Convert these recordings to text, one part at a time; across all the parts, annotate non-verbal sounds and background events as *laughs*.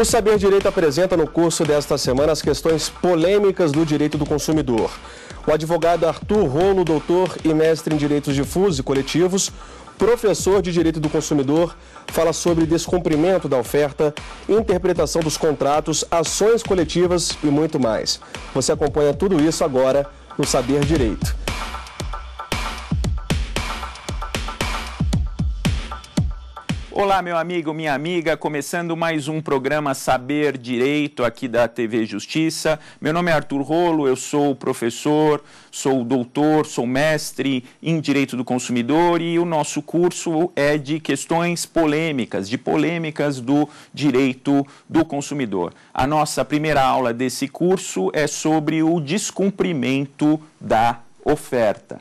O Saber Direito apresenta no curso desta semana as questões polêmicas do direito do consumidor. O advogado Arthur Rolo, doutor e mestre em direitos difusos e coletivos, professor de direito do consumidor, fala sobre descumprimento da oferta, interpretação dos contratos, ações coletivas e muito mais. Você acompanha tudo isso agora no Saber Direito. Olá, meu amigo, minha amiga, começando mais um programa Saber Direito aqui da TV Justiça. Meu nome é Arthur Rolo, eu sou professor, sou doutor, sou mestre em Direito do Consumidor e o nosso curso é de questões polêmicas, de polêmicas do direito do consumidor. A nossa primeira aula desse curso é sobre o descumprimento da oferta.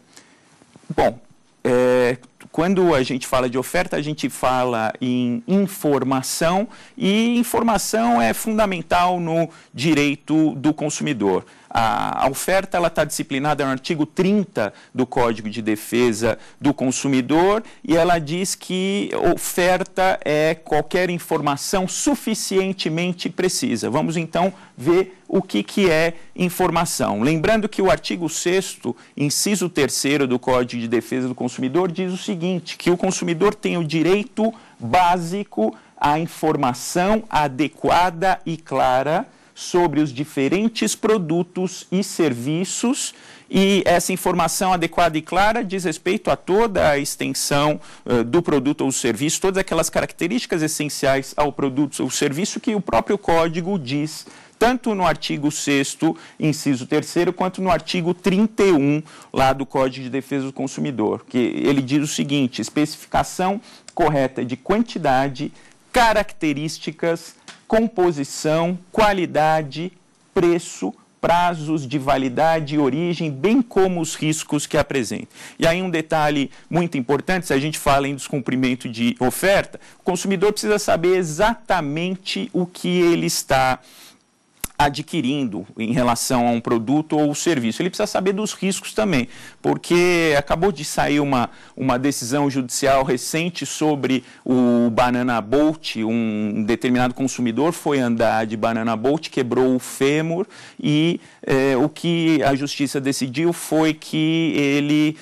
Bom, é, quando a gente fala de oferta, a gente fala em informação e informação é fundamental no direito do consumidor. A, a oferta ela está disciplinada no artigo 30 do Código de Defesa do Consumidor e ela diz que oferta é qualquer informação suficientemente precisa. Vamos então ver o que, que é informação. Lembrando que o artigo 6 inciso 3 do Código de Defesa do Consumidor diz o seguinte, que o consumidor tem o direito básico à informação adequada e clara sobre os diferentes produtos e serviços e essa informação adequada e clara diz respeito a toda a extensão uh, do produto ou serviço, todas aquelas características essenciais ao produto ou serviço que o próprio código diz tanto no artigo 6 inciso 3 quanto no artigo 31 lá do Código de Defesa do Consumidor, que ele diz o seguinte: especificação correta de quantidade, características composição, qualidade, preço, prazos de validade e origem, bem como os riscos que apresenta. E aí um detalhe muito importante, se a gente fala em descumprimento de oferta, o consumidor precisa saber exatamente o que ele está adquirindo em relação a um produto ou serviço. Ele precisa saber dos riscos também, porque acabou de sair uma, uma decisão judicial recente sobre o Banana Bolt. Um determinado consumidor foi andar de Banana Bolt, quebrou o fêmur e eh, o que a justiça decidiu foi que ele,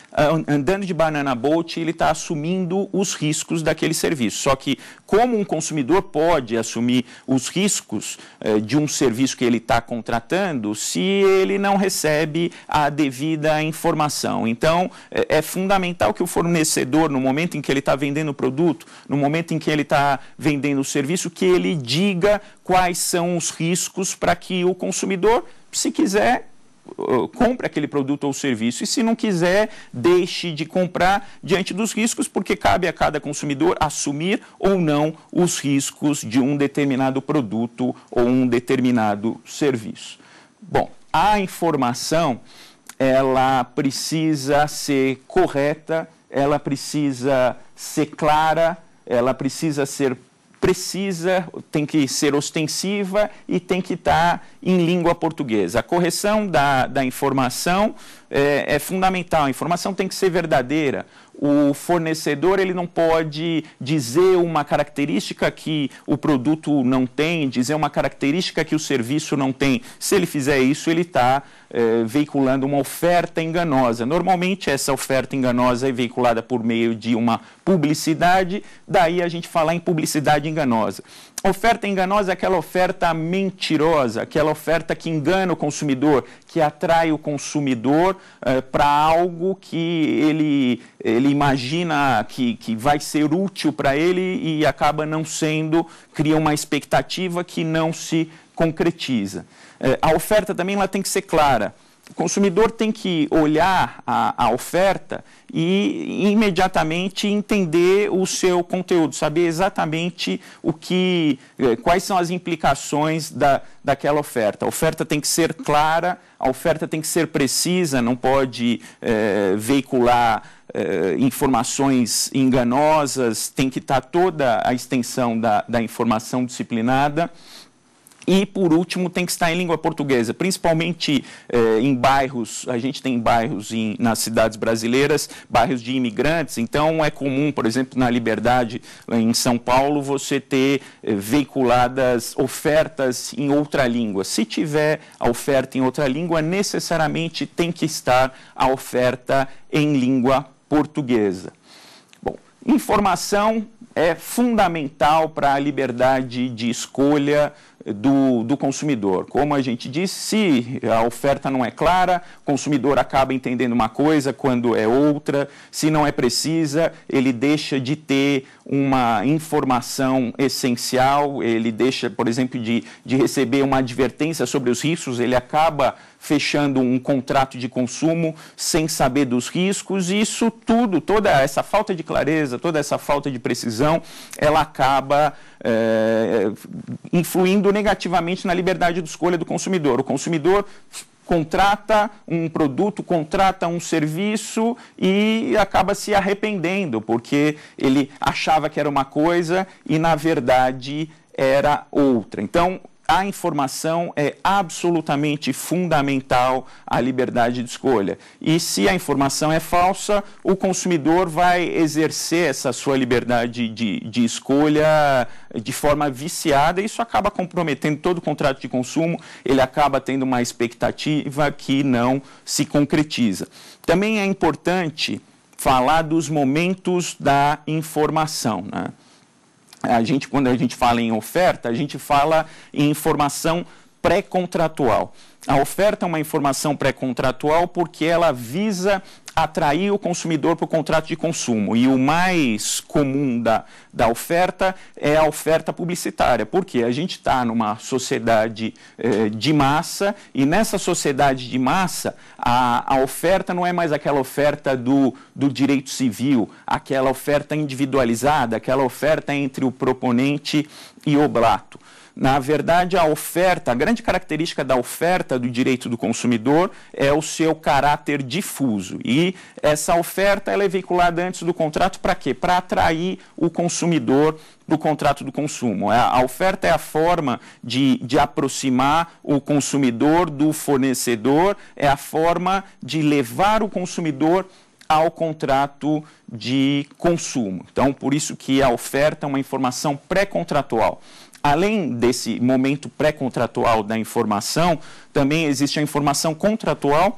andando de Banana Bolt, ele está assumindo os riscos daquele serviço. Só que como um consumidor pode assumir os riscos eh, de um serviço que ele está contratando se ele não recebe a devida informação. Então, é, é fundamental que o fornecedor, no momento em que ele está vendendo o produto, no momento em que ele está vendendo o serviço, que ele diga quais são os riscos para que o consumidor, se quiser, eh, compre aquele produto ou serviço. E se não quiser, deixe de comprar diante dos riscos, porque cabe a cada consumidor assumir ou não os riscos de um determinado produto ou um determinado serviço. Bom, a informação ela precisa ser correta, ela precisa ser clara, ela precisa ser precisa, tem que ser ostensiva e tem que estar tá em língua portuguesa. A correção da, da informação é, é fundamental. A informação tem que ser verdadeira. O fornecedor ele não pode dizer uma característica que o produto não tem, dizer uma característica que o serviço não tem. Se ele fizer isso, ele está é, veiculando uma oferta enganosa. Normalmente, essa oferta enganosa é veiculada por meio de uma publicidade, daí a gente falar em publicidade enganosa. Oferta enganosa é aquela oferta mentirosa, aquela oferta que engana o consumidor, que atrai o consumidor é, eh, para algo que ele, ele imagina que, que vai ser útil para ele e acaba não sendo, cria uma expectativa que não se concretiza. É, a oferta também ela tem que ser clara o consumidor tem que olhar a, a, oferta e imediatamente entender o seu conteúdo, saber exatamente o que, eh, quais são as implicações da, daquela oferta. A oferta tem que ser clara, a oferta tem que ser precisa, não pode é, veicular é, informações enganosas, tem que estar tá toda a extensão da, da informação disciplinada. E, por último, tem que estar em língua portuguesa, principalmente eh, em bairros. A gente tem bairros em, nas cidades brasileiras, bairros de imigrantes. Então, é comum, por exemplo, na Liberdade, eh, em São Paulo, você ter eh, veiculadas ofertas em outra língua. Se tiver a oferta em outra língua, necessariamente tem que estar a oferta em língua portuguesa. Bom, informação é fundamental para a liberdade de escolha do, do consumidor. Como a gente disse, se a oferta não é clara, o consumidor acaba entendendo uma coisa quando é outra, se não é precisa, ele deixa de ter uma informação essencial, ele deixa, por exemplo, de, de receber uma advertência sobre os riscos, ele acaba fechando um contrato de consumo sem saber dos riscos, isso tudo, toda essa falta de clareza, toda essa falta de precisão, ela acaba é, influindo negativamente na liberdade de escolha do consumidor. O consumidor contrata um produto, contrata um serviço e acaba se arrependendo, porque ele achava que era uma coisa e, na verdade, era outra. Então, a informação é absolutamente fundamental à liberdade de escolha. E se a informação é falsa, o consumidor vai exercer essa sua liberdade de, de escolha de forma viciada e isso acaba comprometendo todo o contrato de consumo, ele acaba tendo uma expectativa que não se concretiza. Também é importante falar dos momentos da informação. Né? a gente, quando a gente fala em oferta, a gente fala em informação pré-contratual. A oferta é uma informação pré-contratual porque ela visa atrair o consumidor para o contrato de consumo. E o mais comum da, da oferta é a oferta publicitária, porque a gente está numa sociedade eh, de massa e nessa sociedade de massa a, a oferta não é mais aquela oferta do, do direito civil, aquela oferta individualizada, aquela oferta entre o proponente e o oblato na verdade, a oferta, a grande característica da oferta do direito do consumidor é o seu caráter difuso. E essa oferta ela é veiculada antes do contrato para quê? Para atrair o consumidor para o contrato do consumo. É, a oferta é a forma de, de aproximar o consumidor do fornecedor, é a forma de levar o consumidor ao contrato de consumo. Então, por isso que a oferta é uma informação pré-contratual. Além desse momento pré-contratual da informação, também existe a informação contratual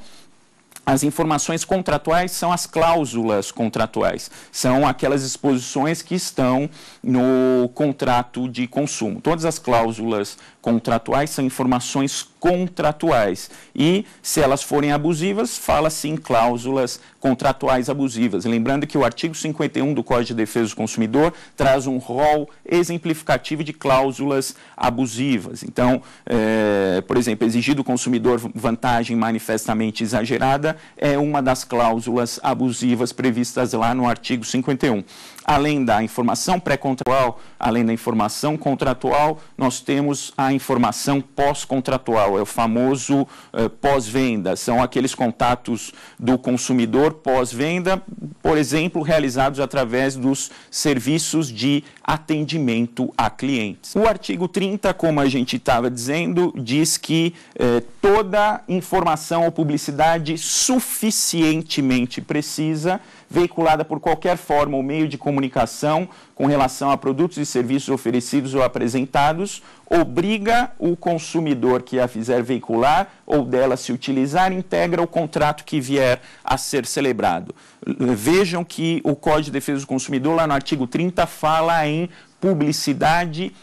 as informações contratuais são as cláusulas contratuais, são aquelas exposições que estão no contrato de consumo. Todas as cláusulas contratuais são informações contratuais. E, se elas forem abusivas, fala-se em cláusulas contratuais abusivas. Lembrando que o artigo 51 do Código de Defesa do Consumidor traz um rol exemplificativo de cláusulas abusivas. Então, é, por exemplo, exigir do consumidor vantagem manifestamente exagerada é uma das cláusulas abusivas previstas lá no artigo 51 além da informação pré-contratual, além da informação contratual, nós temos a informação pós-contratual, é o famoso eh, pós-venda, são aqueles contatos do consumidor pós-venda, por exemplo, realizados através dos serviços de atendimento a clientes. O artigo 30, como a gente estava dizendo, diz que eh, toda informação ou publicidade suficientemente precisa veiculada por qualquer forma ou meio de comunicação com relação a produtos e serviços oferecidos ou apresentados, obriga o consumidor que a fizer veicular ou dela se utilizar, integra o contrato que vier a ser celebrado. Vejam que o Código de Defesa do Consumidor, lá no artigo 30, fala em publicidade.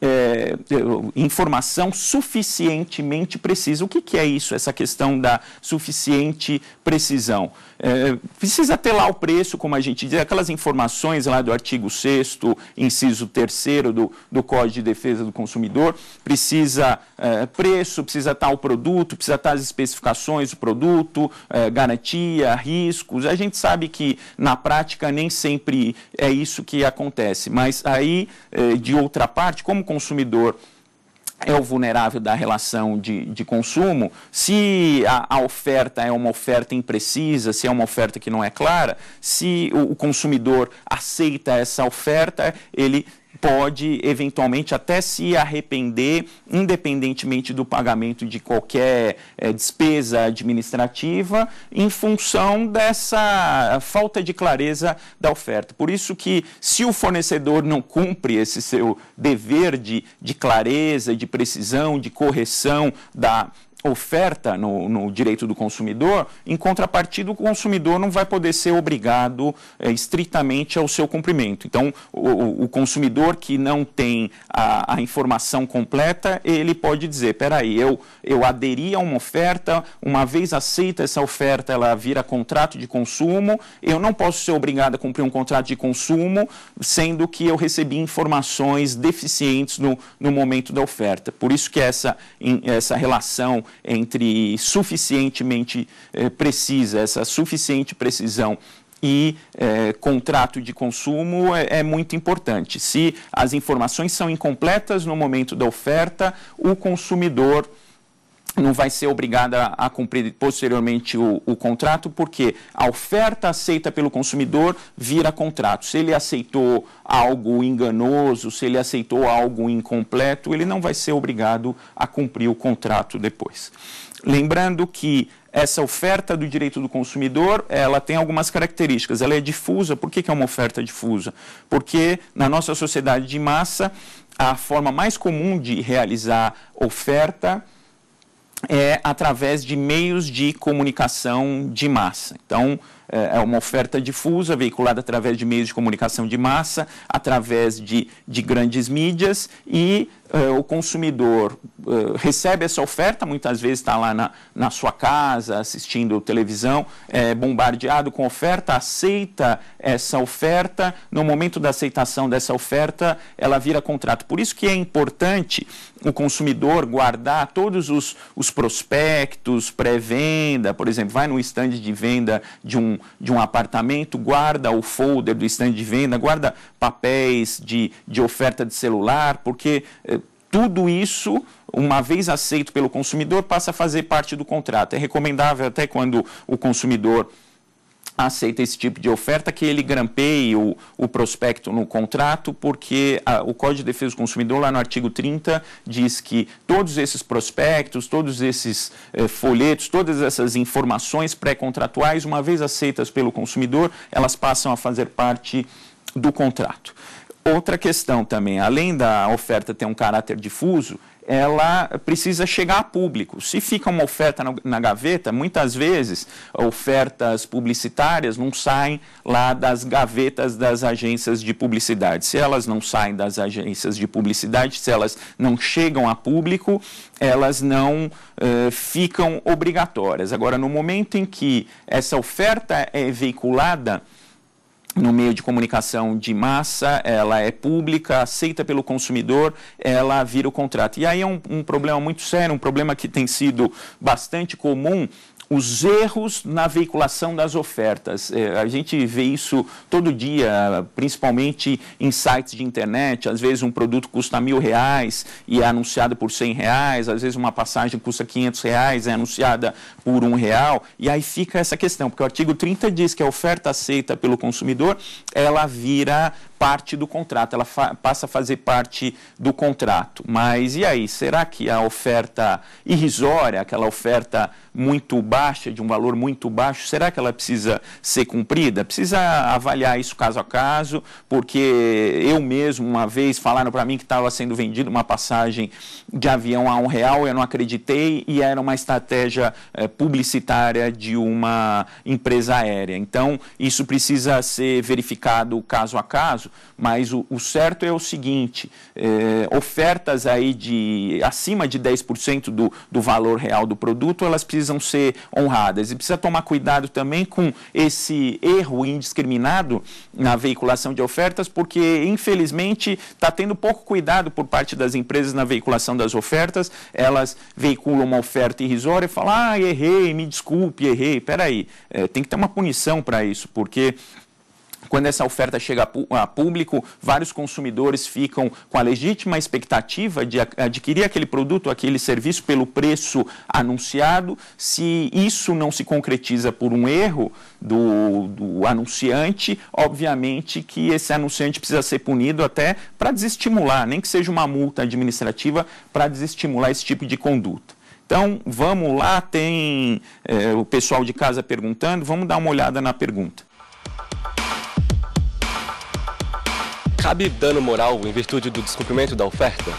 É, é, informação suficientemente precisa. O que, que é isso, essa questão da suficiente precisão? É, precisa ter lá o preço, como a gente diz, aquelas informações lá do artigo 6 inciso 3 do, do Código de Defesa do Consumidor, precisa é, preço, precisa estar o produto, precisa estar as especificações do produto, é, garantia, riscos. A gente sabe que na prática nem sempre é isso que acontece, mas aí, é, de outra parte, como consumidor, é o vulnerável da relação de, de consumo, se a, a, oferta é uma oferta imprecisa, se é uma oferta que não é clara, se o, o consumidor aceita essa oferta, ele pode eventualmente até se arrepender, independentemente do pagamento de qualquer é, despesa administrativa, em função dessa falta de clareza da oferta. Por isso que, se o fornecedor não cumpre esse seu dever de, de clareza, de precisão, de correção da oferta no, no, direito do consumidor, em contrapartida, o consumidor não vai poder ser obrigado é, estritamente ao seu cumprimento. Então, o, o consumidor que não tem a, a, informação completa, ele pode dizer: peraí, eu, eu aderi a uma oferta, uma vez aceita essa oferta, ela vira contrato de consumo, eu não posso ser obrigado a cumprir um contrato de consumo, sendo que eu recebi informações deficientes no, no momento da oferta. Por isso que essa, essa relação entre suficientemente eh, precisa, essa suficiente precisão e é, contrato de consumo é, é, muito importante. Se as informações são incompletas no momento da oferta, o consumidor não vai ser obrigada a cumprir posteriormente o, o, contrato, porque a oferta aceita pelo consumidor vira contrato. Se ele aceitou algo enganoso, se ele aceitou algo incompleto, ele não vai ser obrigado a cumprir o contrato depois. Lembrando que essa oferta do direito do consumidor, ela tem algumas características. Ela é difusa. Por que, que é uma oferta difusa? Porque na nossa sociedade de massa, a forma mais comum de realizar oferta é através de meios de comunicação de massa. Então, é, é uma oferta difusa, veiculada através de meios de comunicação de massa, através de, de grandes mídias e eh, o consumidor eh, recebe essa oferta, muitas vezes está lá na, na sua casa assistindo televisão, é bombardeado com oferta, aceita essa oferta, no momento da aceitação dessa oferta, ela vira contrato. Por isso que é importante o consumidor guardar todos os, os prospectos, pré-venda, por exemplo, vai no estande de venda de um, de um apartamento, guarda o folder do estande de venda, guarda papéis de, de oferta de celular, porque eh, tudo isso, uma vez aceito pelo consumidor, passa a fazer parte do contrato. É recomendável até quando o consumidor aceita esse tipo de oferta que ele grampeie o, o prospecto no contrato, porque a, o Código de Defesa do Consumidor, lá no artigo 30, diz que todos esses prospectos, todos esses eh, folhetos, todas essas informações pré-contratuais, uma vez aceitas pelo consumidor, elas passam a fazer parte do contrato. Outra questão também, além da oferta ter um caráter difuso, ela precisa chegar a público. Se fica uma oferta na, gaveta, muitas vezes ofertas publicitárias não saem lá das gavetas das agências de publicidade. Se elas não saem das agências de publicidade, se elas não chegam a público, elas não eh, ficam obrigatórias. Agora, no momento em que essa oferta é veiculada, no meio de comunicação de massa, ela é pública, aceita pelo consumidor, ela vira o contrato. E aí é um, um problema muito sério, um problema que tem sido bastante comum os erros na veiculação das ofertas. É, a gente vê isso todo dia, principalmente em sites de internet. Às vezes um produto custa mil reais e é anunciado por cem reais. Às vezes uma passagem custa quinhentos reais é anunciada por um real. E aí fica essa questão, porque o artigo 30 diz que a oferta aceita pelo consumidor, ela vira parte do contrato, ela passa a fazer parte do contrato. Mas e aí, será que a oferta irrisória, aquela oferta muito baixa, de um valor muito baixo, será que ela precisa ser cumprida? Precisa avaliar isso caso a caso, porque eu mesmo, uma vez, falaram para mim que estava sendo vendida uma passagem de avião a um real, eu não acreditei e era uma estratégia eh, publicitária de uma empresa aérea. Então, isso precisa ser verificado caso a caso mas o, o certo é o seguinte: é, ofertas aí de acima de 10% do, do valor real do produto, elas precisam ser honradas. E precisa tomar cuidado também com esse erro indiscriminado na veiculação de ofertas, porque infelizmente está tendo pouco cuidado por parte das empresas na veiculação das ofertas. Elas veiculam uma oferta irrisória e falam: ah, errei, me desculpe, errei. Peraí, é, tem que ter uma punição para isso, porque quando essa oferta chega a público, vários consumidores ficam com a legítima expectativa de adquirir aquele produto, aquele serviço pelo preço anunciado. Se isso não se concretiza por um erro do, do anunciante, obviamente que esse anunciante precisa ser punido até para desestimular, nem que seja uma multa administrativa, para desestimular esse tipo de conduta. Então, vamos lá, tem é, o pessoal de casa perguntando, vamos dar uma olhada na pergunta. Cabe dano moral em virtude do descumprimento da oferta?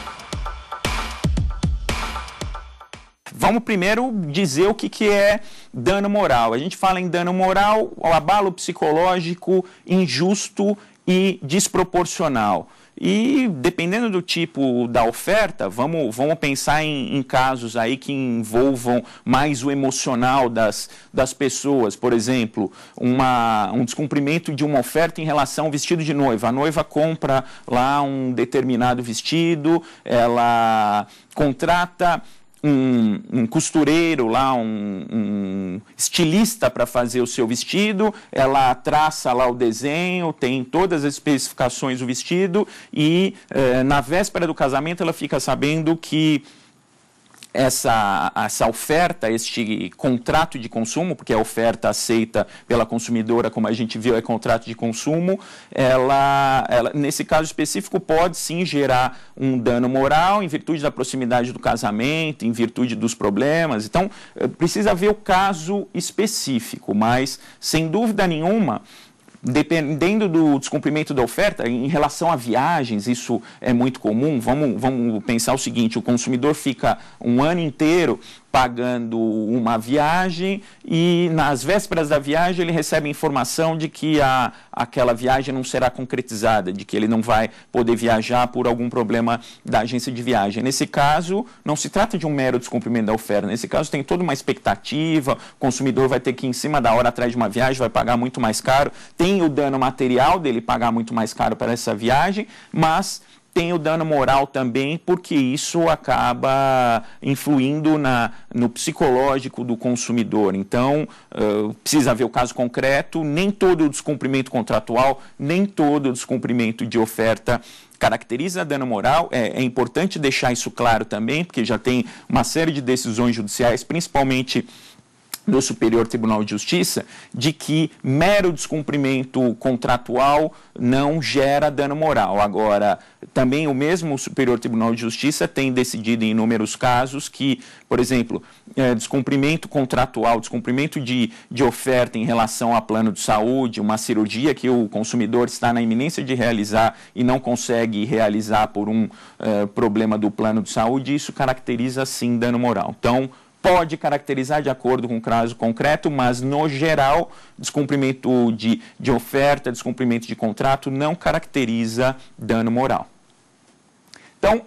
Vamos primeiro dizer o que, que é dano moral. A gente fala em dano moral, o abalo psicológico injusto e desproporcional. E dependendo do tipo da oferta, vamos, vamos pensar em, em casos aí que envolvam mais o emocional das, das pessoas. Por exemplo, uma, um descumprimento de uma oferta em relação ao vestido de noiva. A noiva compra lá um determinado vestido, ela contrata um, um costureiro lá, um, um estilista para fazer o seu vestido, ela traça lá o desenho, tem todas as especificações do vestido e eh, na véspera do casamento ela fica sabendo que essa, essa oferta, este contrato de consumo, porque a oferta aceita pela consumidora, como a gente viu, é contrato de consumo, ela, ela nesse caso específico pode sim gerar um dano moral em virtude da proximidade do casamento, em virtude dos problemas. Então, eh, precisa ver o caso específico, mas sem dúvida nenhuma dependendo do descumprimento da oferta, em relação a viagens, isso é muito comum. Vamos, vamos pensar o seguinte: o consumidor fica um ano inteiro pagando uma viagem e nas vésperas da viagem ele recebe informação de que a, aquela viagem não será concretizada, de que ele não vai poder viajar por algum problema da agência de viagem. Nesse caso, não se trata de um mero descumprimento da oferta, nesse caso tem toda uma expectativa, o consumidor vai ter que ir em cima da hora atrás de uma viagem, vai pagar muito mais caro, tem o dano material dele pagar muito mais caro para essa viagem, mas tem o dano moral também, porque isso acaba influindo na, no psicológico do consumidor. Então, uh, precisa ver o caso concreto, nem todo descumprimento contratual, nem todo descumprimento de oferta caracteriza dano moral. É, é, importante deixar isso claro também, porque já tem uma série de decisões judiciais, principalmente do Superior Tribunal de Justiça de que mero descumprimento contratual não gera dano moral. Agora, também o mesmo Superior Tribunal de Justiça tem decidido em inúmeros casos que, por exemplo, é, descumprimento contratual, descumprimento de, de oferta em relação a plano de saúde, uma cirurgia que o consumidor está na iminência de realizar e não consegue realizar por um é, problema do plano de saúde, isso caracteriza sim dano moral. Então, pode caracterizar de acordo com o caso concreto, mas no geral, descumprimento de, de oferta, descumprimento de contrato não caracteriza dano moral. Então,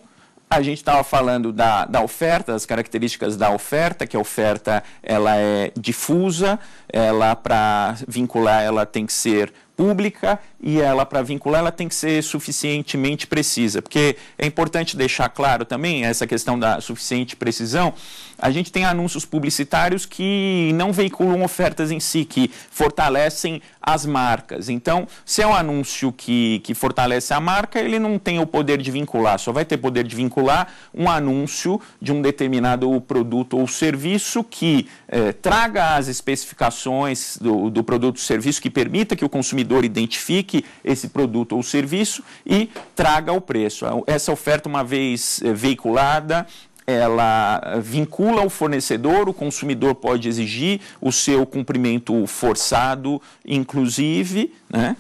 a gente estava falando da, da oferta, das características da oferta, que a oferta ela é difusa, ela para vincular ela tem que ser pública e ela para vincular ela tem que ser suficientemente precisa, porque é importante deixar claro também essa questão da suficiente precisão, a gente tem anúncios publicitários que não veiculam ofertas em si, que fortalecem as marcas. Então, se é um anúncio que, que fortalece a marca, ele não tem o poder de vincular, só vai ter poder de vincular um anúncio de um determinado produto ou serviço que eh, traga as especificações do, do produto ou serviço que permita que o consumidor identifique esse produto ou serviço e traga o preço. Essa oferta, uma vez eh, veiculada, ela vincula o fornecedor, o consumidor pode exigir o seu cumprimento forçado, inclusive, né?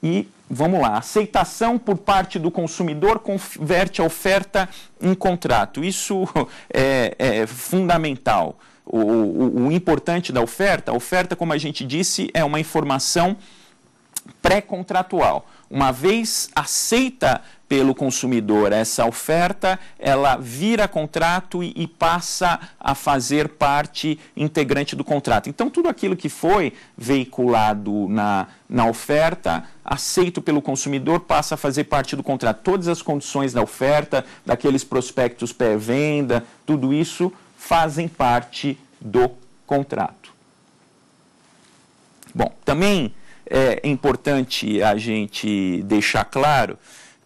E vamos lá, aceitação por parte do consumidor converte a oferta em contrato. Isso *laughs* é, é fundamental. O, o, o importante da oferta, a oferta, como a gente disse, é uma informação pré-contratual uma vez aceita pelo consumidor essa oferta, ela vira contrato e, passa a fazer parte integrante do contrato. Então, tudo aquilo que foi veiculado na, na oferta, aceito pelo consumidor, passa a fazer parte do contrato. Todas as condições da oferta, daqueles prospectos pré-venda, tudo isso fazem parte do contrato. Bom, também é importante a gente deixar claro,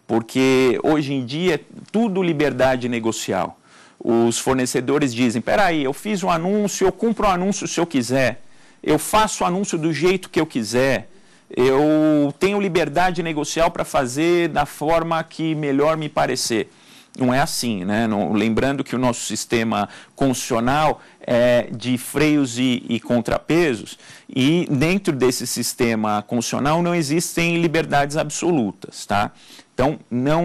porque hoje em dia tudo liberdade negocial. Os fornecedores dizem: peraí, eu fiz um anúncio, eu cumpro um anúncio se eu quiser, eu faço o anúncio do jeito que eu quiser, eu tenho liberdade negocial para fazer da forma que melhor me parecer não é assim, né? Não, lembrando que o nosso sistema constitucional é de freios e, e, contrapesos, e dentro desse sistema constitucional não existem liberdades absolutas, tá? Então, não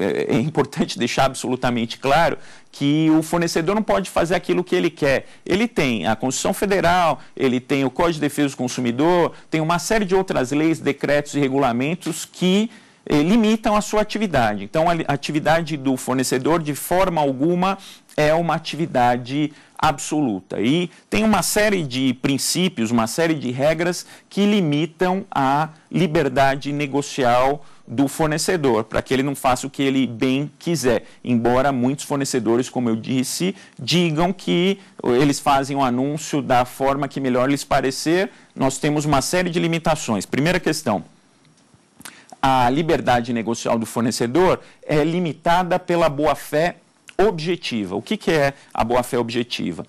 é, é importante *laughs* deixar absolutamente claro que o fornecedor não pode fazer aquilo que ele quer. Ele tem a Constituição Federal, ele tem o Código de Defesa do Consumidor, tem uma série de outras leis, decretos e regulamentos que eh, limitam a sua atividade. Então, a atividade do fornecedor, de forma alguma, é uma atividade absoluta. E tem uma série de princípios, uma série de regras que limitam a liberdade negocial do fornecedor, para que ele não faça o que ele bem quiser. Embora muitos fornecedores, como eu disse, digam que eh, eles fazem o um anúncio da forma que melhor lhes parecer, nós temos uma série de limitações. Primeira questão a liberdade negocial do fornecedor é limitada pela boa-fé objetiva. O que, que é a boa-fé objetiva?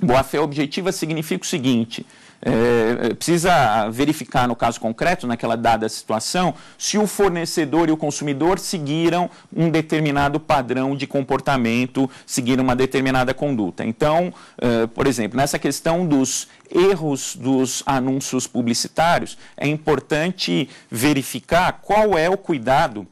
Boa-fé objetiva significa o seguinte: é, é, precisa verificar, no caso concreto, naquela dada situação, se o fornecedor e o consumidor seguiram um determinado padrão de comportamento, seguiram uma determinada conduta. Então, é, por exemplo, nessa questão dos erros dos anúncios publicitários, é importante verificar qual é o cuidado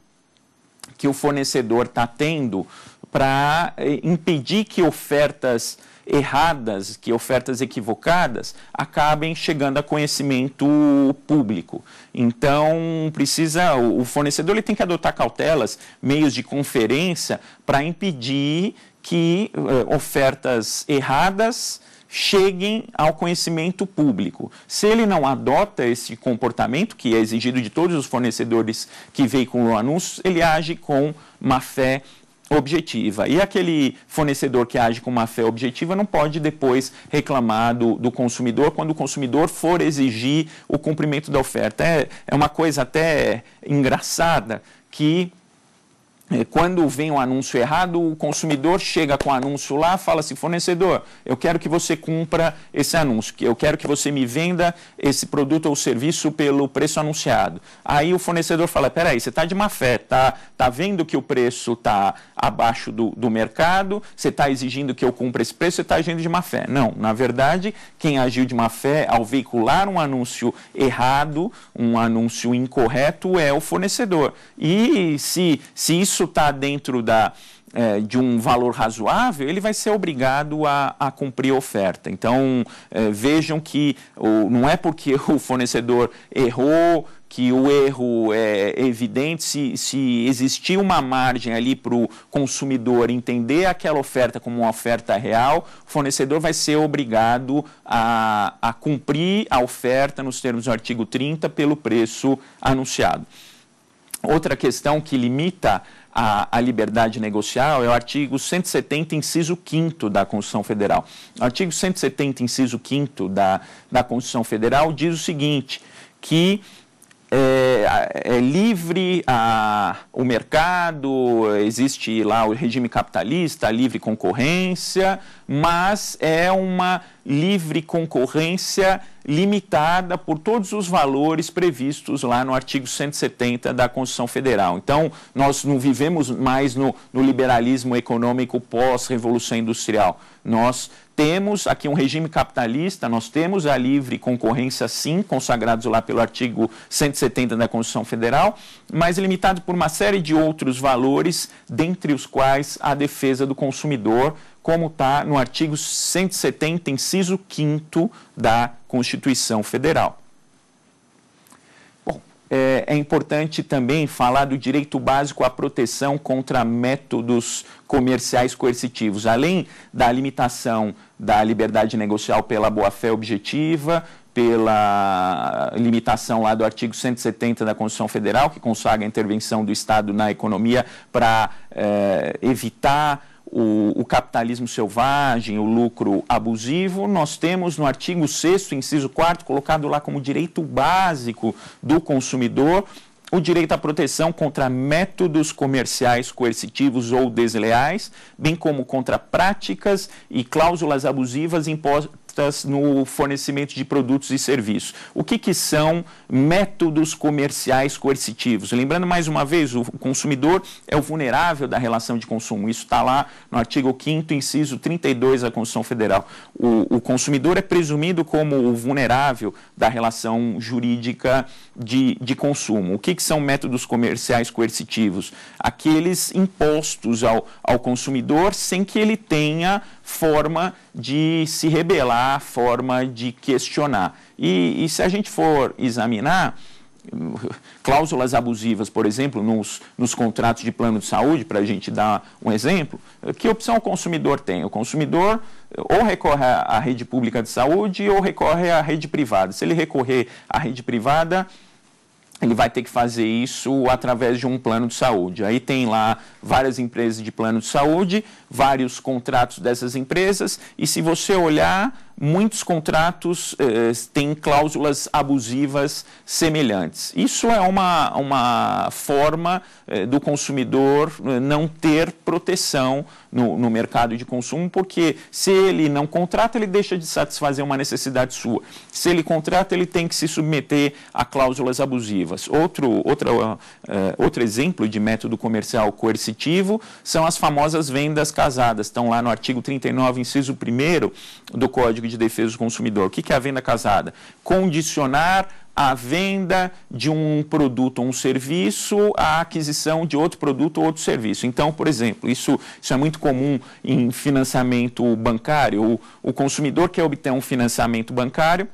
que o fornecedor está tendo para é, impedir que ofertas erradas, que ofertas equivocadas, acabem chegando a conhecimento público. Então, precisa o fornecedor ele tem que adotar cautelas, meios de conferência para impedir que eh, ofertas erradas cheguem ao conhecimento público. Se ele não adota esse comportamento, que é exigido de todos os fornecedores que veiculam anúncios, ele age com má fé objetiva. E aquele fornecedor que age com uma fé objetiva não pode depois reclamar do, do consumidor quando o consumidor for exigir o cumprimento da oferta. É, é uma coisa até engraçada que é, quando vem um anúncio errado, o consumidor chega com o anúncio lá, fala assim: fornecedor, eu quero que você cumpra esse anúncio, eu quero que você me venda esse produto ou serviço pelo preço anunciado. Aí o fornecedor fala: peraí, você está de má fé, tá, tá vendo que o preço está abaixo do, do mercado, você está exigindo que eu cumpra esse preço, você está agindo de má fé. Não, na verdade, quem agiu de má fé ao veicular um anúncio errado, um anúncio incorreto, é o fornecedor. E se, se isso isso está dentro da, é, de um valor razoável, ele vai ser obrigado a, a cumprir a oferta. Então, é, vejam que não é porque *laughs* o fornecedor errou, que o erro é evidente, se, se existir uma margem ali para o consumidor entender aquela oferta como uma oferta real, o fornecedor vai ser obrigado a, a cumprir a oferta nos termos do artigo 30 pelo preço anunciado. Outra questão que limita a liberdade negocial é o artigo 170, inciso 5 da Constituição Federal. O artigo 170, inciso 5 da, da Constituição Federal diz o seguinte, que é, é, livre a, o mercado, existe lá o regime capitalista, a livre concorrência, mas é uma livre concorrência limitada por todos os valores previstos lá no artigo 170 da Constituição Federal. Então, nós não vivemos mais no, no liberalismo econômico pós-revolução industrial. Nós temos aqui um regime capitalista, nós temos a livre concorrência, sim, consagrados lá pelo artigo 170 da Constituição Federal, mas limitado por uma série de outros valores, dentre os quais a defesa do consumidor, como está no artigo 170, inciso 5 da Constituição Federal. Bom, é, é, importante também falar do direito básico à proteção contra métodos comerciais coercitivos. Além da limitação da liberdade negocial pela boa-fé objetiva, pela limitação lá do artigo 170 da Constituição Federal, que consagra a intervenção do Estado na economia para é, evitar o, o, capitalismo selvagem, o lucro abusivo, nós temos no artigo 6, inciso 4, colocado lá como direito básico do consumidor o direito à proteção contra métodos comerciais coercitivos ou desleais, bem como contra práticas e cláusulas abusivas metas no fornecimento de produtos e serviços. O que, que são métodos comerciais coercitivos? Lembrando mais uma vez, o consumidor é o vulnerável da relação de consumo. Isso está lá no artigo 5 inciso 32 da Constituição Federal. O, o consumidor é presumido como o vulnerável da relação jurídica de, de consumo. O que, que são métodos comerciais coercitivos? Aqueles impostos ao, ao consumidor sem que ele tenha forma de se rebelar, forma de questionar. E, e se a gente for examinar, *laughs* cláusulas abusivas, por exemplo, nos, nos, contratos de plano de saúde, para a gente dar um exemplo, que opção o consumidor tem? O consumidor eh, ou recorre à rede pública de saúde ou recorre à rede privada. Se ele recorrer à rede privada, ele vai ter que fazer isso através de um plano de saúde. Aí tem lá várias empresas de plano de saúde, vários contratos dessas empresas, e se você olhar, muitos contratos eh, eh, têm cláusulas abusivas semelhantes. Isso é uma, uma forma eh, do consumidor eh, não ter proteção no, no, mercado de consumo, porque se ele não contrata, ele deixa de satisfazer uma necessidade sua. Se ele contrata, ele tem que se submeter a cláusulas abusivas. Outro, outra, uh, outro exemplo de método comercial coercitivo são as famosas vendas casadas. Estão lá no artigo 39, inciso 1 do Código Código de Defesa do Consumidor. O que é a venda casada? Condicionar a venda de um produto ou um serviço à aquisição de outro produto ou outro serviço. Então, por exemplo, isso, isso é muito comum em financiamento bancário. O, o consumidor quer obter um financiamento bancário.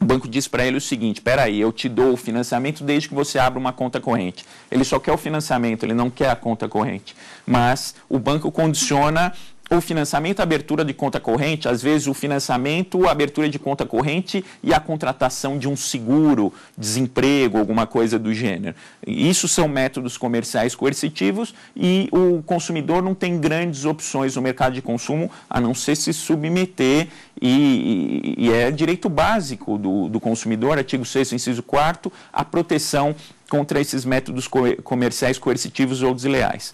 O banco diz para ele o seguinte: espera aí, eu te dou o financiamento desde que você abra uma conta corrente. Ele só quer o financiamento, ele não quer a conta corrente. Mas o banco condiciona o financiamento, a abertura de conta corrente, às vezes o financiamento, a abertura de conta corrente e a contratação de um seguro, desemprego, alguma coisa do gênero. Isso são métodos comerciais coercitivos e o consumidor não tem grandes opções no mercado de consumo a não ser se submeter e, e, e é direito básico do, do consumidor, artigo 6 inciso 4 a proteção contra esses métodos comerciais coercitivos ou desleais.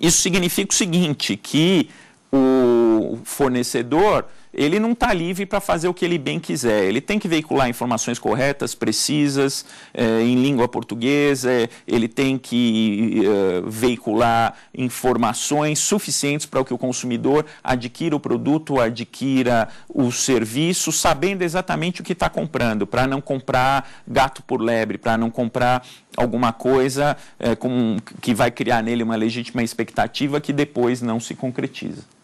Isso significa o seguinte, que o fornecedor ele não está livre para fazer o que ele bem quiser. Ele tem que veicular informações corretas, precisas, eh, em língua portuguesa, ele tem que eh, veicular informações suficientes para que o consumidor adquira o produto, adquira o serviço, sabendo exatamente o que está comprando, para não comprar gato por lebre, para não comprar alguma coisa eh, com, que vai criar nele uma legítima expectativa que depois não se concretiza.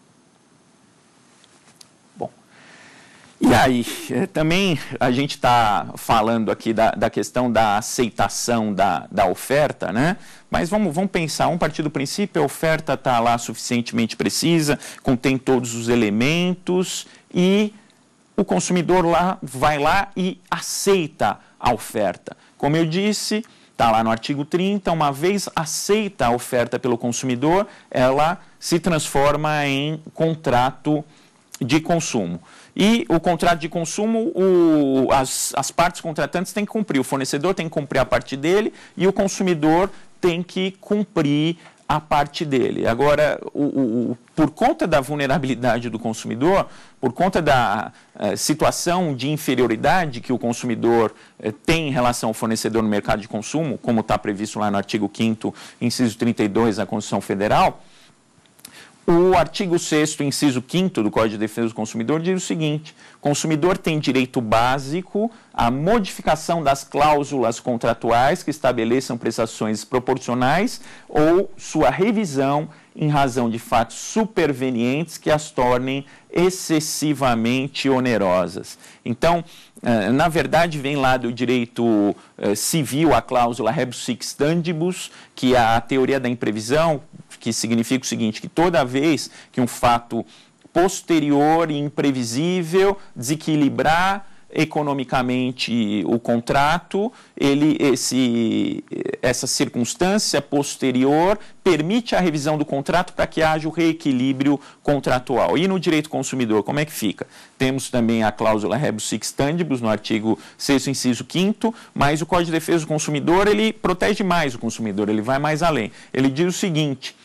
E aí, é, também a gente está falando aqui da, da, questão da aceitação da, da oferta, né? Mas vamos, vamos pensar, um partido princípio, a oferta está lá suficientemente precisa, contém todos os elementos e o consumidor lá vai lá e aceita a oferta. Como eu disse, está lá no artigo 30, uma vez aceita a oferta pelo consumidor, ela se transforma em contrato de consumo. E o contrato de consumo, o, as, as partes contratantes têm que cumprir. O fornecedor tem que cumprir a parte dele e o consumidor tem que cumprir a parte dele. Agora, o, o, por conta da vulnerabilidade do consumidor, por conta da eh, situação de inferioridade que o consumidor eh, tem em relação ao fornecedor no mercado de consumo, como está previsto lá no artigo 5, inciso 32 da Constituição Federal, o artigo 6 inciso 5 do Código de Defesa do Consumidor diz o seguinte: consumidor tem direito básico à modificação das cláusulas contratuais que estabeleçam prestações proporcionais ou sua revisão em razão de fatos supervenientes que as tornem excessivamente onerosas. Então, eh, na verdade, vem lá do direito eh, civil a cláusula rebus sic stantibus, que é a teoria da imprevisão, que significa o seguinte, que toda vez que um fato posterior e imprevisível desequilibrar economicamente o contrato, ele esse essa circunstância posterior permite a revisão do contrato para que haja o reequilíbrio contratual. E no direito consumidor, como é que fica? Temos também a cláusula rebus sic stantibus no artigo 6 inciso 5 mas o Código de Defesa do Consumidor, ele protege mais o consumidor, ele vai mais além. Ele diz o seguinte: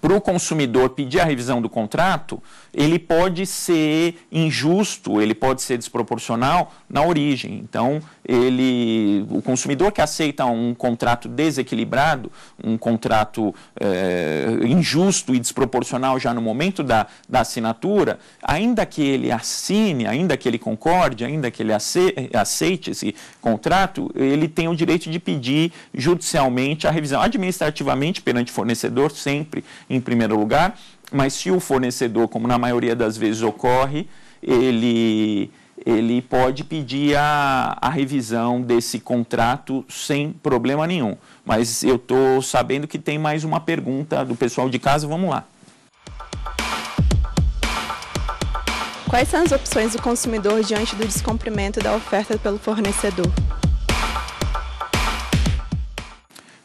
para o consumidor pedir a revisão do contrato, ele pode ser injusto, ele pode ser desproporcional na origem. Então, ele, o consumidor que aceita um contrato desequilibrado, um contrato é, injusto e desproporcional já no momento da, da assinatura, ainda que ele assine, ainda que ele concorde, ainda que ele aceite esse contrato, ele tem o direito de pedir judicialmente a revisão, administrativamente perante fornecedor, sempre em primeiro lugar, mas se o fornecedor, como na maioria das vezes ocorre, ele ele pode pedir a, a revisão desse contrato sem problema nenhum. Mas eu estou sabendo que tem mais uma pergunta do pessoal de casa, vamos lá. Quais são as opções do consumidor diante do descumprimento da oferta pelo fornecedor?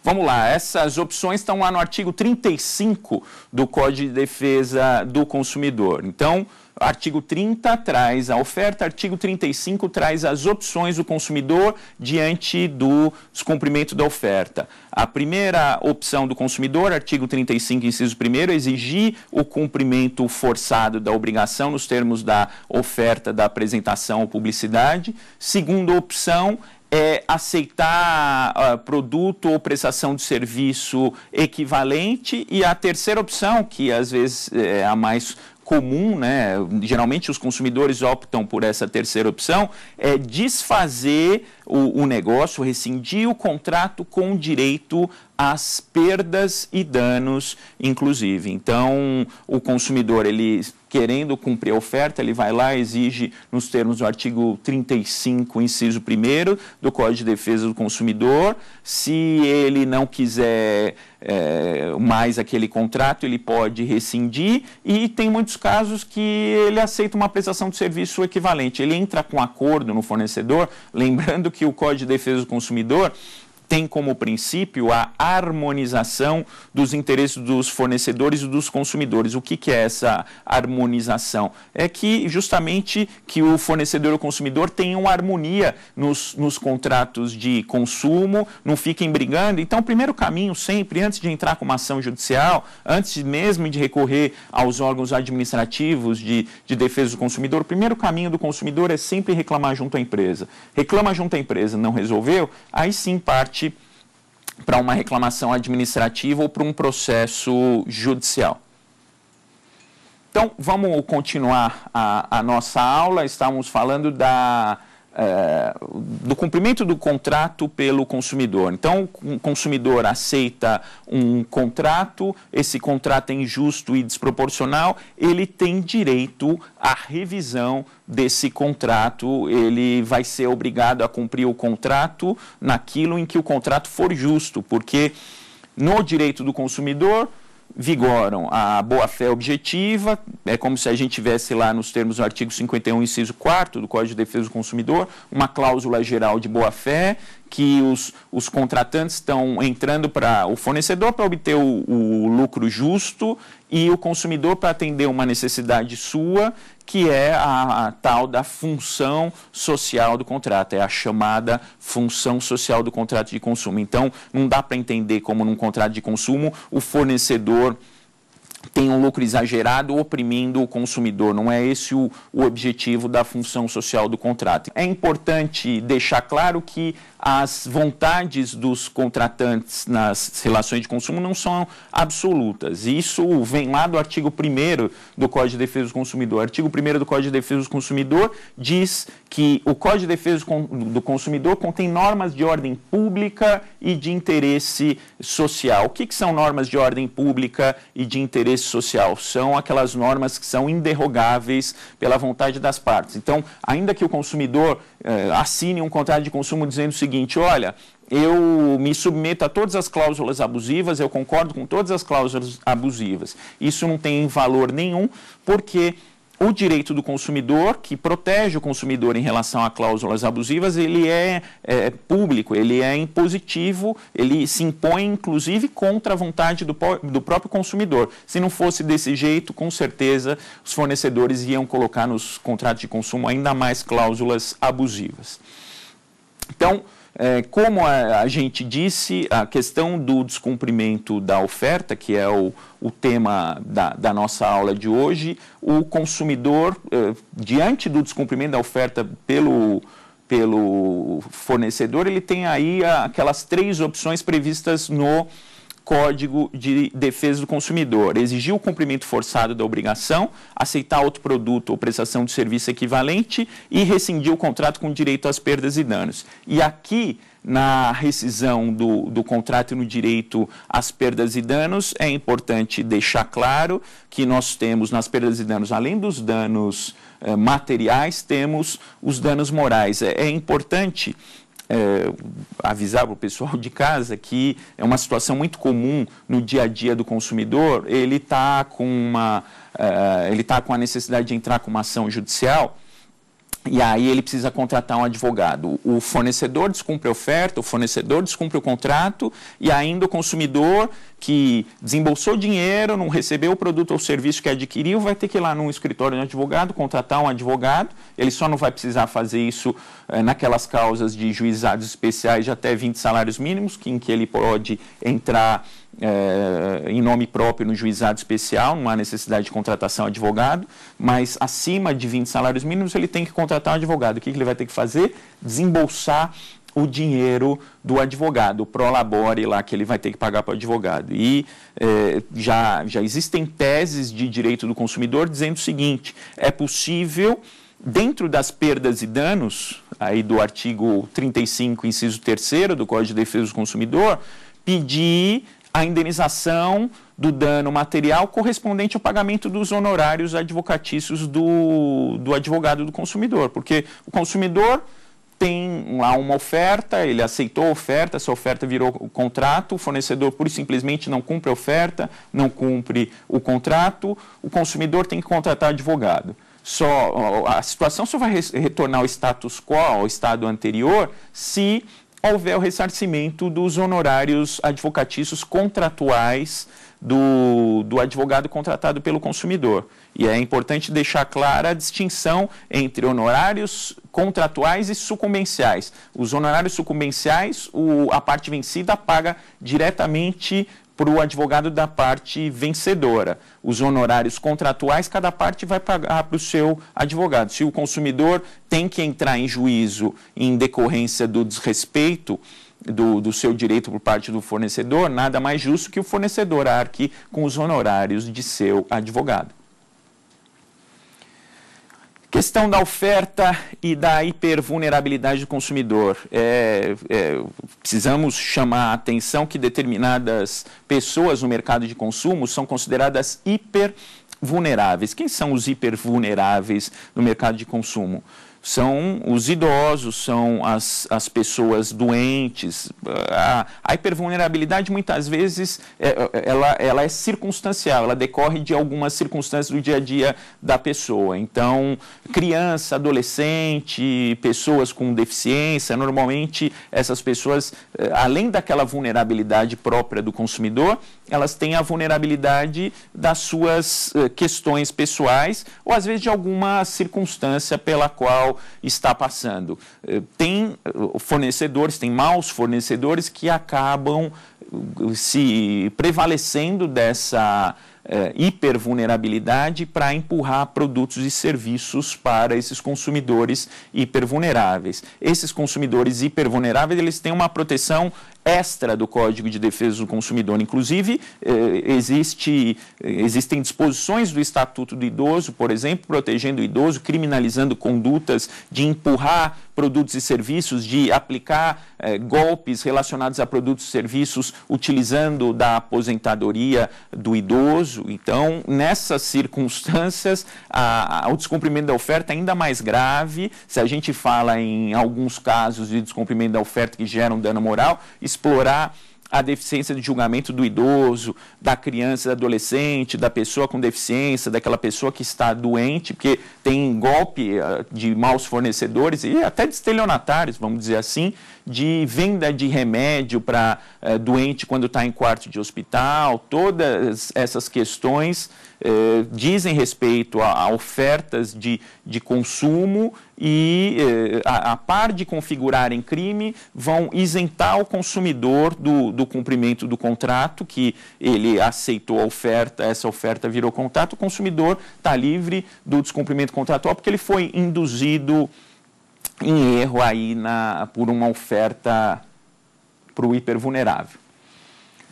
Vamos lá, essas opções estão lá no artigo 35 do Código de Defesa do Consumidor. Então, artigo 30 traz a oferta, artigo 35 traz as opções do consumidor diante do descumprimento da oferta. A primeira opção do consumidor, artigo 35, inciso 1, exigir o cumprimento forçado da obrigação nos termos da oferta, da apresentação ou publicidade. Segunda opção, é, aceitar uh, produto ou prestação de serviço equivalente. E a terceira opção, que às vezes eh, é a mais comum, né? geralmente os consumidores optam por essa terceira opção, é desfazer o, o negócio, rescindir o contrato com direito as perdas e danos, inclusive. Então, o consumidor, ele querendo cumprir a oferta, ele vai lá, exige, nos termos do artigo 35, inciso 1 do Código de Defesa do Consumidor, se ele não quiser é, mais aquele contrato, ele pode rescindir e tem muitos casos que ele aceita uma prestação de serviço equivalente. Ele entra com acordo no fornecedor, lembrando que o Código de Defesa do Consumidor tem como princípio a harmonização dos interesses dos fornecedores e dos consumidores. O que, que é essa harmonização? É que justamente que o fornecedor e o consumidor tenham harmonia nos, nos contratos de consumo, não fiquem brigando. Então, o primeiro caminho sempre, antes de entrar com uma ação judicial, antes mesmo de recorrer aos órgãos administrativos de, de defesa do consumidor, o primeiro caminho do consumidor é sempre reclamar junto à empresa. Reclama junto à empresa, não resolveu? Aí sim parte parte para uma reclamação administrativa ou para um processo judicial. Então, vamos continuar a, a nossa aula. Estávamos falando da, é, do cumprimento do contrato pelo consumidor. Então, o consumidor aceita um contrato, esse contrato é injusto e desproporcional, ele tem direito à revisão desse contrato, ele vai ser obrigado a cumprir o contrato naquilo em que o contrato for justo, porque no direito do consumidor vigoram a boa-fé objetiva, é como se a gente tivesse lá nos termos do artigo 51, inciso 4 do Código de Defesa do Consumidor, uma cláusula geral de boa-fé que os, os contratantes estão entrando para o fornecedor para obter o, o, lucro justo e o consumidor para atender uma necessidade sua, que é a, a, tal da função social do contrato, é a chamada função social do contrato de consumo. Então, não dá para entender como num contrato de consumo o fornecedor tem um lucro exagerado oprimindo o consumidor. Não é esse o, o objetivo da função social do contrato. É importante deixar claro que as vontades dos contratantes nas relações de consumo não são absolutas. Isso vem lá do artigo 1 do Código de Defesa do Consumidor. O artigo 1 do Código de Defesa do Consumidor diz que o Código de Defesa do Consumidor contém normas de ordem pública e de interesse social. O que, que são normas de ordem pública e de interesse social? São aquelas normas que são inderrogáveis pela vontade das partes. Então, ainda que o consumidor eh, assine um contrato de consumo dizendo o seguinte, seguinte: olha, eu me submeto a todas as cláusulas abusivas, eu concordo com todas as cláusulas abusivas. Isso não tem valor nenhum, porque o direito do consumidor, que protege o consumidor em relação a cláusulas abusivas, ele é, é, é público, ele é impositivo, ele se impõe, inclusive, contra a vontade do, do próprio consumidor. Se não fosse desse jeito, com certeza os fornecedores iam colocar nos contratos de consumo ainda mais cláusulas abusivas. Então, é, como a, a, gente disse, a questão do descumprimento da oferta, que é o, o tema da, da, nossa aula de hoje, o consumidor, é, diante do descumprimento da oferta pelo, pelo fornecedor, ele tem aí a, aquelas três opções previstas no Código de Defesa do Consumidor, exigir o cumprimento forçado da obrigação, aceitar outro produto ou prestação de serviço equivalente e rescindir o contrato com direito às perdas e danos. E aqui, na rescisão do, do contrato no direito às perdas e danos, é importante deixar claro que nós temos nas perdas e danos, além dos danos eh, materiais, temos os danos morais. é, é importante é, avisar para o pessoal de casa que é uma situação muito comum no dia a dia do consumidor, ele está com uma. Uh, ele está com a necessidade de entrar com uma ação judicial e aí ele precisa contratar um advogado. O fornecedor descumpre a oferta, o fornecedor descumpre o contrato e ainda o consumidor que desembolsou dinheiro, não recebeu o produto ou serviço que adquiriu, vai ter que ir lá num escritório de advogado, contratar um advogado. Ele só não vai precisar fazer isso eh, naquelas causas de juizados especiais de até 20 salários mínimos, que, em que ele pode entrar é, em nome próprio no juizado especial, não há necessidade de contratação de advogado, mas acima de 20 salários mínimos ele tem que contratar um advogado. O que, que ele vai ter que fazer? Desembolsar o dinheiro do advogado, o prolabore lá que ele vai ter que pagar para o advogado. E é, já, já existem teses de direito do consumidor dizendo o seguinte: é possível, dentro das perdas e danos, aí do artigo 35, inciso 3 do Código de Defesa do Consumidor, pedir a indenização do dano material correspondente ao pagamento dos honorários advocatícios do, do advogado do consumidor, porque o consumidor tem lá uma oferta, ele aceitou a oferta, essa oferta virou o contrato, o fornecedor pura e simplesmente não cumpre a oferta, não cumpre o contrato, o consumidor tem que contratar advogado. Só, a situação só vai retornar ao status quo, ao estado anterior, se houver o ressarcimento dos honorários advocatícios contratuais do, do advogado contratado pelo consumidor. E é importante deixar clara a distinção entre honorários contratuais e sucumbenciais. Os honorários sucumbenciais, o, a parte vencida paga diretamente para o advogado da parte vencedora. Os honorários contratuais, cada parte vai pagar para o seu advogado. Se o consumidor tem que entrar em juízo em decorrência do desrespeito, do, do, seu direito por parte do fornecedor, nada mais justo que o fornecedor arque com os honorários de seu advogado. Questão da oferta e da hipervulnerabilidade do consumidor. É, é, precisamos chamar a atenção que determinadas pessoas no mercado de consumo são consideradas hipervulneráveis. Quem são os hipervulneráveis no mercado de consumo? são os idosos, são as, as pessoas doentes. Ah, a, a hipervulnerabilidade, muitas vezes, é, é, ela, ela é circunstancial, ela decorre de algumas circunstâncias do dia a dia da pessoa. Então, criança, adolescente, pessoas com deficiência, normalmente essas pessoas, eh, além daquela vulnerabilidade própria do consumidor, elas têm a vulnerabilidade das suas eh, questões pessoais ou, às vezes, de alguma circunstância pela qual está passando. Eh, tem eh, fornecedores, tem maus fornecedores que acabam eh, se prevalecendo dessa é, hipervulnerabilidade para empurrar produtos e serviços para esses consumidores hipervulneráveis. Esses consumidores hipervulneráveis, eles têm uma proteção extra do Código de Defesa do Consumidor. Inclusive, eh, existe, eh, existem disposições do Estatuto do Idoso, por exemplo, protegendo o idoso, criminalizando condutas de empurrar produtos e serviços, de aplicar eh, golpes relacionados a produtos e serviços utilizando da aposentadoria do idoso. Então, nessas circunstâncias, a, a, o descumprimento da oferta é ainda mais grave. Se a gente fala em alguns casos de descumprimento da oferta que geram dano moral, isso explorar a deficiência de julgamento do idoso, da criança, da adolescente, da pessoa com deficiência, daquela pessoa que está doente, porque tem golpe eh, de maus fornecedores e até de estelionatários, vamos dizer assim, de venda de remédio para eh, doente quando está em quarto de hospital, todas essas questões eh, dizem respeito a, a, ofertas de, de consumo e, eh, a, a, par de configurarem crime, vão isentar o consumidor do, do cumprimento do contrato, que ele aceitou a oferta, essa oferta virou contrato, o consumidor está livre do descumprimento contratual porque ele foi induzido em erro aí na, por uma oferta para o hipervulnerável.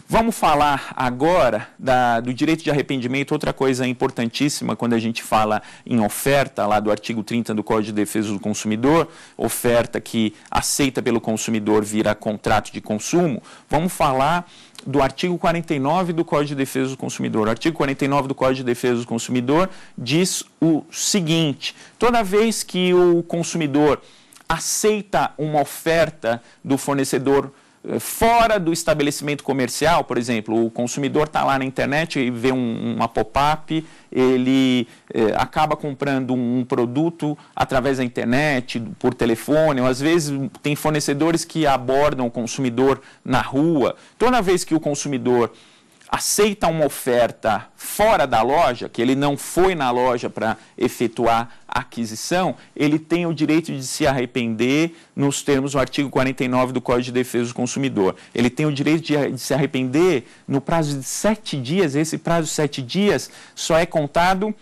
Vamos falar agora da, do direito de arrependimento, outra coisa importantíssima quando a gente fala em oferta, lá do artigo 30 do Código de Defesa do Consumidor, oferta que aceita pelo consumidor vira contrato de consumo. Vamos falar do artigo 49 do Código de Defesa do Consumidor. O artigo 49 do Código de Defesa do Consumidor diz o seguinte: toda vez que o consumidor aceita uma oferta do fornecedor eh, fora do estabelecimento comercial, por exemplo, o consumidor está lá na internet e vê um, uma pop-up, ele eh, acaba comprando um, um produto através da internet, por telefone, ou às vezes tem fornecedores que abordam o consumidor na rua. Toda vez que o consumidor aceita uma oferta fora da loja, que ele não foi na loja para efetuar a aquisição, ele tem o direito de se arrepender nos termos do artigo 49 do Código de Defesa do Consumidor. Ele tem o direito de, de se arrepender no prazo de sete dias. Esse prazo de sete dias só é contado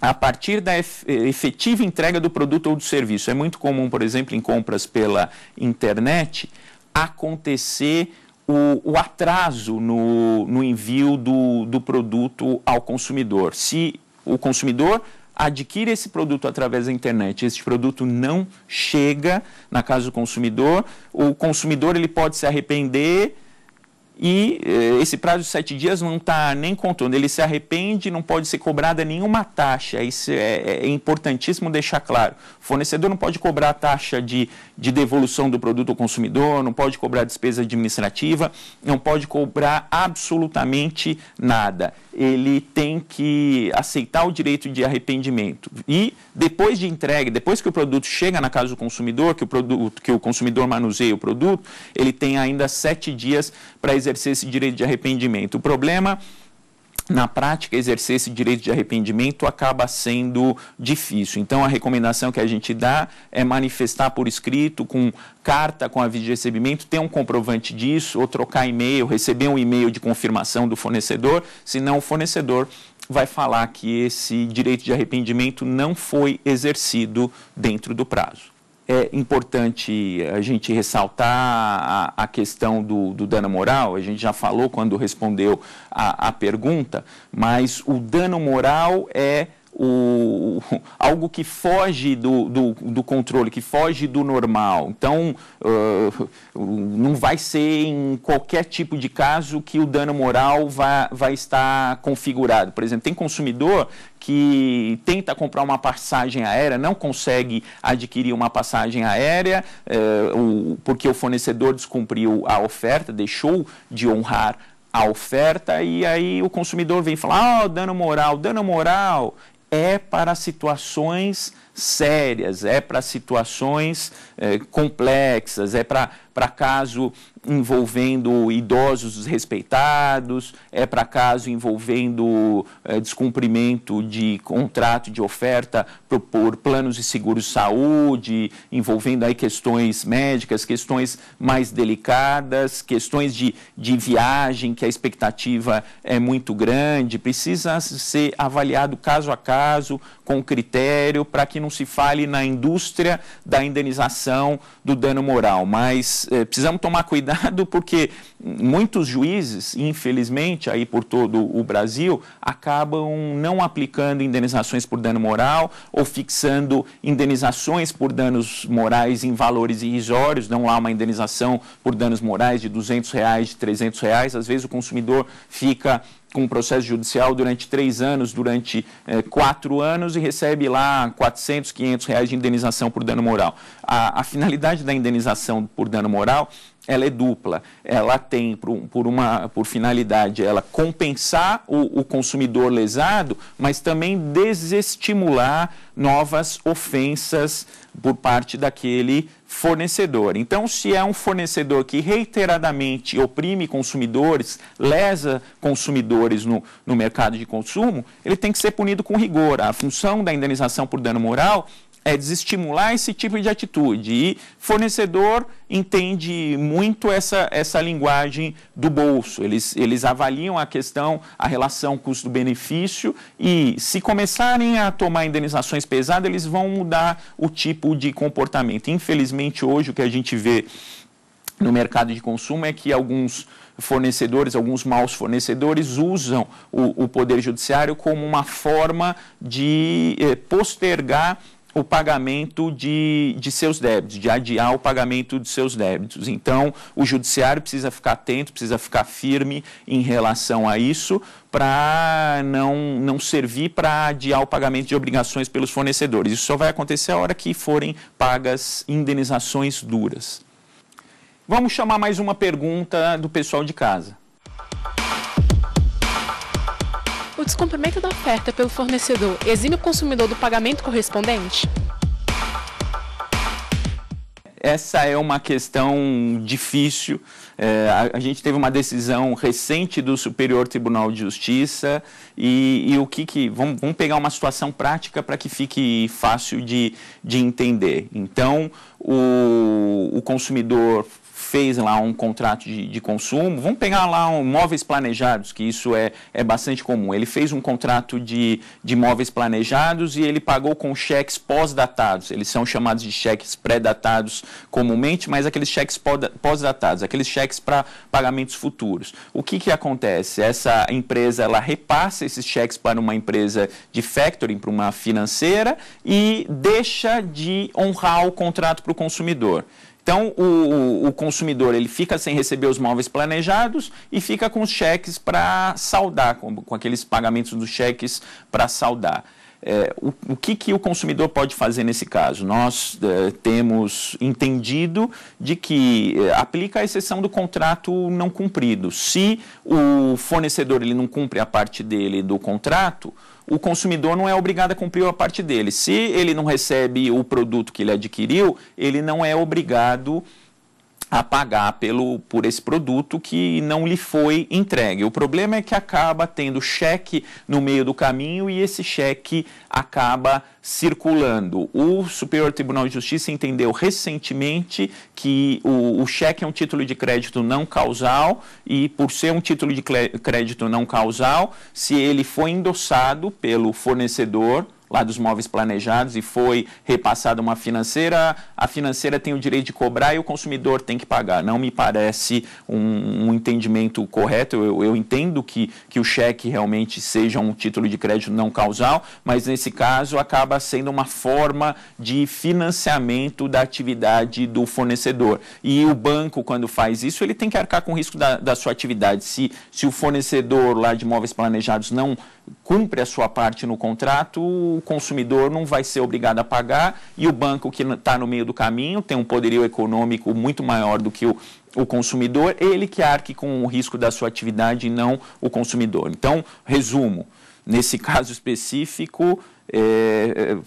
a partir da efetiva entrega do produto ou do serviço. É muito comum, por exemplo, em compras pela internet, acontecer o, o atraso no, no envio do, do produto ao consumidor. Se o consumidor adquire esse produto através da internet, esse produto não chega na casa do consumidor, o consumidor ele pode se arrepender e eh, esse prazo de sete dias não está nem contando, ele se arrepende, não pode ser cobrada nenhuma taxa, isso é, é, é importantíssimo deixar claro. O fornecedor não pode cobrar a taxa de, de devolução do produto ao consumidor, não pode cobrar despesa administrativa, não pode cobrar absolutamente nada ele tem que aceitar o direito de arrependimento. E depois de entrega, depois que o produto chega na casa do consumidor, que o, produto, que o consumidor manuseia o produto, ele tem ainda sete dias para exercer esse direito de arrependimento. O problema na prática, exercer esse direito de arrependimento acaba sendo difícil. Então, a recomendação que a gente dá é manifestar por escrito, com carta, com aviso de recebimento, ter um comprovante disso, ou trocar e-mail, receber um e-mail de confirmação do fornecedor, senão o fornecedor vai falar que esse direito de arrependimento não foi exercido dentro do prazo é importante a gente ressaltar a, a questão do, do, dano moral. A gente já falou quando respondeu a, a pergunta, mas o dano moral é o, *laughs* algo que foge do, do, do, controle, que foge do normal. Então, uh, não vai ser em qualquer tipo de caso que o dano moral vai, vai estar configurado. Por exemplo, tem consumidor que tenta comprar uma passagem aérea, não consegue adquirir uma passagem aérea uh, porque o fornecedor descumpriu a oferta, deixou de honrar a oferta e aí o consumidor vem falar, oh, dano moral, dano moral é para situações sérias, é para situações é, complexas, é para caso envolvendo idosos desrespeitados, é para caso envolvendo é, descumprimento de contrato de oferta por, por planos de seguro-saúde, envolvendo aí questões médicas, questões mais delicadas, questões de, de viagem, que a expectativa é muito grande, precisa ser avaliado caso a caso, com critério, para que não se fale na indústria da indenização do dano moral, mas eh, precisamos tomar cuidado porque muitos juízes, infelizmente, aí por todo o Brasil, acabam não aplicando indenizações por dano moral ou fixando indenizações por danos morais em valores irrisórios, não há uma indenização por danos morais de 200 reais, de 300 reais, às vezes o consumidor fica com um processo judicial durante três anos, durante eh, quatro anos e recebe lá 400, 500 reais de indenização por dano moral. A, a finalidade da indenização por dano moral ela é dupla. Ela tem por, por uma por finalidade ela compensar o, o, consumidor lesado, mas também desestimular novas ofensas por parte daquele fornecedor. Então, se é um fornecedor que reiteradamente oprime consumidores, lesa consumidores no, no mercado de consumo, ele tem que ser punido com rigor. A função da indenização por dano moral é desestimular esse tipo de atitude. E fornecedor entende muito essa, essa linguagem do bolso. Eles, eles avaliam a questão, a relação custo-benefício e se começarem a tomar indenizações pesadas, eles vão mudar o tipo de comportamento. Infelizmente, hoje o que a gente vê no mercado de consumo é que alguns fornecedores, alguns maus fornecedores, usam o, o Poder Judiciário como uma forma de eh, postergar o pagamento de, de seus débitos, de adiar o pagamento de seus débitos. Então, o judiciário precisa ficar atento, precisa ficar firme em relação a isso, para não, não servir para adiar o pagamento de obrigações pelos fornecedores. Isso só vai acontecer a hora que forem pagas indenizações duras. Vamos chamar mais uma pergunta do pessoal de casa o descumprimento da oferta pelo fornecedor exime o consumidor do pagamento correspondente? Essa é uma questão difícil. É, a, a, gente teve uma decisão recente do Superior Tribunal de Justiça e, e o que, que vamos, vamos, pegar uma situação prática para que fique fácil de, de entender. Então, o, o consumidor fez lá um contrato de, de consumo, vamos pegar lá um, móveis planejados, que isso é, é bastante comum. Ele fez um contrato de, de móveis planejados e ele pagou com cheques pós-datados. Eles são chamados de cheques pré-datados comumente, mas aqueles cheques pós-datados, aqueles cheques para pagamentos futuros. O que, que acontece? Essa empresa ela repassa esses cheques para uma empresa de factoring, para uma financeira, e deixa de honrar o contrato para o consumidor. Então, o, o, consumidor ele fica sem receber os móveis planejados e fica com os cheques para saldar, com, com, aqueles pagamentos dos cheques para saldar. É, o, o que, que o consumidor pode fazer nesse caso? Nós é, temos entendido de que é, aplica a exceção do contrato não cumprido. Se o fornecedor ele não cumpre a parte dele do contrato, o consumidor não é obrigado a cumprir a parte dele. Se ele não recebe o produto que ele adquiriu, ele não é obrigado a a pagar pelo, por esse produto que não lhe foi entregue. O problema é que acaba tendo cheque no meio do caminho e esse cheque acaba circulando. O Superior Tribunal de Justiça entendeu recentemente que o, o, cheque é um título de crédito não causal e, por ser um título de crédito não causal, se ele foi endossado pelo fornecedor lá dos móveis planejados e foi repassada uma financeira, a financeira tem o direito de cobrar e o consumidor tem que pagar. Não me parece um, um entendimento correto. Eu, eu entendo que, que o cheque realmente seja um título de crédito não causal, mas nesse caso acaba sendo uma forma de financiamento da atividade do fornecedor. E o banco, quando faz isso, ele tem que arcar com o risco da, da sua atividade. Se, se o fornecedor lá de móveis planejados não cumpre a sua parte no contrato, o consumidor não vai ser obrigado a pagar e o banco que está no meio do caminho tem um poderio econômico muito maior do que o, o consumidor, ele que arque com o risco da sua atividade e não o consumidor. Então, resumo. Nesse caso específico, é, é,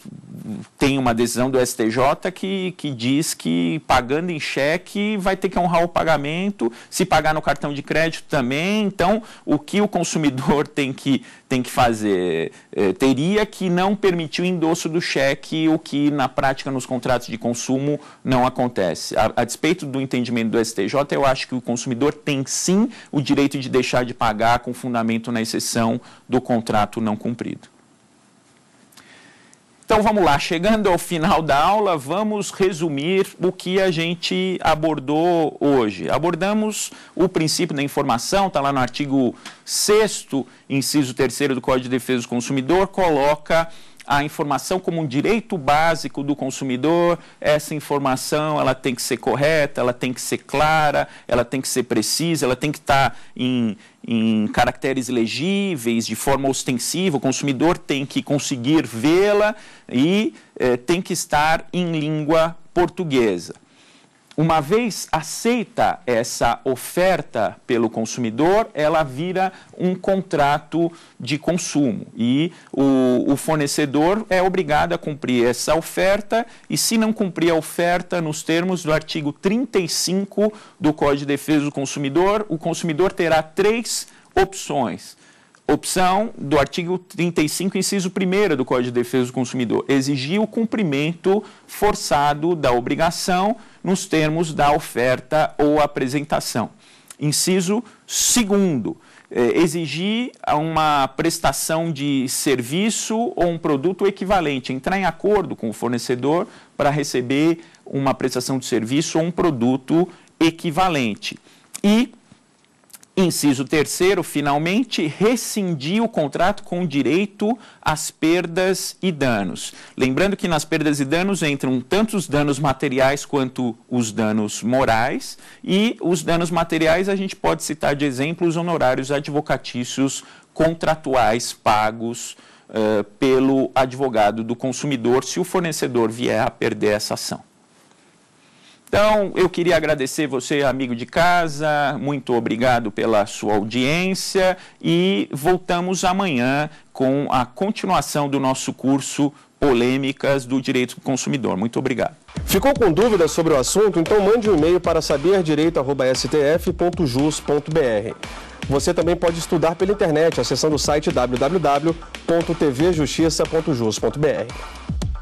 tem uma decisão do STJ que, que diz que pagando em cheque vai ter que honrar o pagamento, se pagar no cartão de crédito também. Então, o que o consumidor *laughs* tem que, tem que fazer? É, teria que não permitir o endosso do cheque, o que na prática nos contratos de consumo não acontece. A, a despeito do entendimento do STJ, eu acho que o consumidor tem sim o direito de deixar de pagar com fundamento na exceção do contrato não cumprido. Então vamos lá, chegando ao final da aula, vamos resumir o que a gente abordou hoje. Abordamos o princípio da informação, está lá no artigo 6, inciso 3 do Código de Defesa do Consumidor, coloca a informação como um direito básico do consumidor. Essa informação ela tem que ser correta, ela tem que ser clara, ela tem que ser precisa, ela tem que estar tá em, em caracteres legíveis, de forma ostensiva. O consumidor tem que conseguir vê-la e eh, tem que estar em língua portuguesa uma vez aceita essa oferta pelo consumidor, ela vira um contrato de consumo e o, o, fornecedor é obrigado a cumprir essa oferta e, se não cumprir a oferta nos termos do artigo 35 do Código de Defesa do Consumidor, o consumidor terá três opções. Opção do artigo 35, inciso 1 do Código de Defesa do Consumidor: exigir o cumprimento forçado da obrigação nos termos da oferta ou apresentação. Inciso segundo, é, exigir uma prestação de serviço ou um produto equivalente, entrar em acordo com o fornecedor para receber uma prestação de serviço ou um produto equivalente. E Inciso terceiro, finalmente, rescindir o contrato com direito às perdas e danos. Lembrando que nas perdas e danos entram tanto os danos materiais quanto os danos morais, e os danos materiais a gente pode citar de exemplo os honorários advocatícios contratuais pagos uh, pelo advogado do consumidor se o fornecedor vier a perder essa ação. Então, eu queria agradecer você, amigo de casa, muito obrigado pela sua audiência e voltamos amanhã com a continuação do nosso curso Polêmicas do Direito do Consumidor. Muito obrigado. Ficou com dúvidas sobre o assunto? Então mande um e-mail para saberdireito.stf.jus.br. Você também pode estudar pela internet acessando o site www.tvjustiça.jus.br.